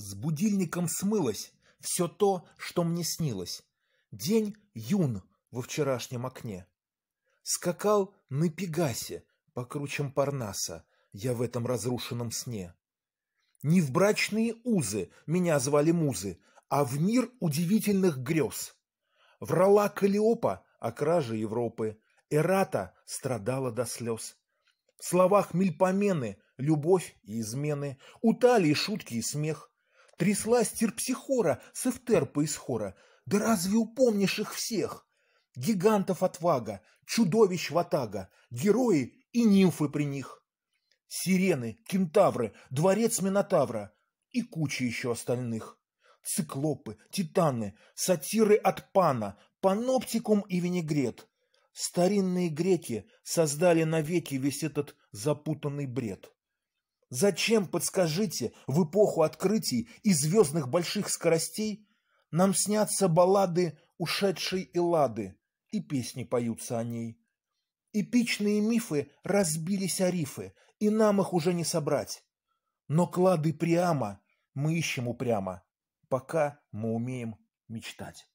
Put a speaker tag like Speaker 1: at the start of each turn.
Speaker 1: С будильником смылось все то, что мне снилось. День юн во вчерашнем окне. Скакал на Пегасе по кручам Парнаса я в этом разрушенном сне. Не в брачные узы меня звали музы, а в мир удивительных грез. Врала Калиопа о краже Европы, Эрата страдала до слез. В словах Мельпомены любовь и измены, у Талии шутки и смех, Трясла стерпсихора с эфтерпа из хора. Да разве упомнишь их всех? Гигантов отвага, чудовищ ватага, герои и нимфы при них. Сирены, кентавры, дворец Минотавра и куча еще остальных. Циклопы, титаны, сатиры от пана, паноптикум и винегрет. Старинные греки создали навеки весь этот запутанный бред. Зачем, подскажите, в эпоху открытий и звездных больших скоростей нам снятся баллады ушедшей Эллады, и песни поются о ней? Эпичные мифы разбились о рифы, и нам их уже не собрать. Но клады Приама мы ищем упрямо, пока мы умеем мечтать.